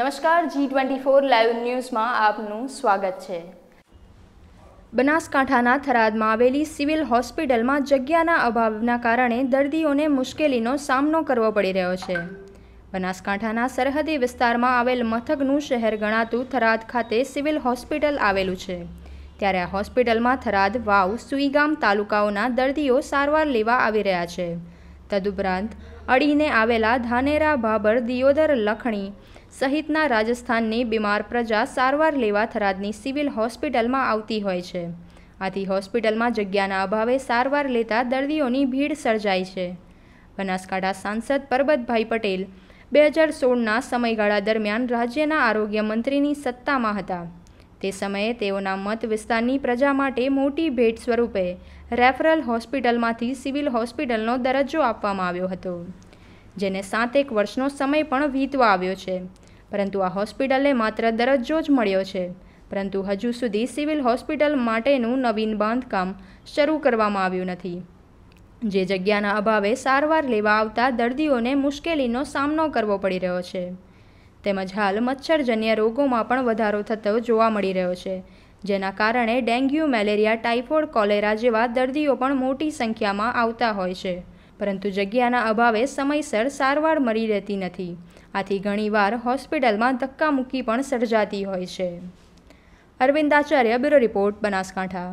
નમસ્કાર G twenty four live ન્યૂઝમાં આપનું સ્વાગત છે બનાસકાંઠાના થરાદમાં આવેલી સિવિલ હોસ્પિટલમાં જગ્યાના અભાવના કારણે દર્દીઓને મુશ્કેલીનો સામનો કરવો પડી રહ્યો છે બનાસકાંઠાના સરહદી વિસ્તારમાં આવેલ મથકનું શહેર ગણાતું થરાદ ખાતે સિવિલ હોસ્પિટલ આવેલું છે ત્યારે આ હોસ્પિટલમાં થરાદ વાવ સુઈગામ તાલુકાઓના દર્દીઓ સારવાર લેવા આવી રહ્યા છે તદુપરાંત અડીને આવેલા ધાનેરા ભાબર દિયોદર લખણી સહિતના રાજસ્થાનની બીમાર પ્રજા સારવાર લેવા થરાદની સિવિલ હોસ્પિટલમાં આવતી હોય છે આથી હોસ્પિટલમાં જગ્યાના અભાવે સારવાર લેતા દર્દીઓની ભીડ સર્જાય છે બનાસકાંઠા સાંસદ પરબતભાઈ પટેલ બે હજાર સોળના સમયગાળા દરમિયાન રાજ્યના આરોગ્ય મંત્રીની સત્તામાં હતા તે સમયે તેઓના મત વિસ્તારની પ્રજા માટે મોટી ભેટ સ્વરૂપે રેફરલ હોસ્પિટલમાંથી સિવિલ હોસ્પિટલનો દરજ્જો આપવામાં આવ્યો હતો જેને સાત એક વર્ષનો સમય પણ વીતવા આવ્યો છે પરંતુ આ હોસ્પિટલને માત્ર દરજ્જો જ મળ્યો છે પરંતુ હજુ સુધી સિવિલ હોસ્પિટલ માટેનું નવીન બાંધકામ શરૂ કરવામાં આવ્યું નથી જે જગ્યાના અભાવે સારવાર લેવા આવતા દર્દીઓને મુશ્કેલીનો સામનો કરવો પડી રહ્યો છે તેમજ હાલ મચ્છરજન્ય રોગોમાં પણ વધારો થતો જોવા મળી રહ્યો છે જેના કારણે ડેન્ગ્યુ મેલેરિયા ટાઇફોઇડ કોલેરા જેવા દર્દીઓ પણ મોટી સંખ્યામાં આવતા હોય છે પરંતુ જગ્યાના અભાવે સમયસર સારવાર મળી રહેતી નથી આથી ઘણીવાર હોસ્પિટલમાં ધક્કા મૂકી પણ સર્જાતી હોય છે અરવિંદ આચાર્ય બ્યુરો રિપોર્ટ બનાસકાંઠા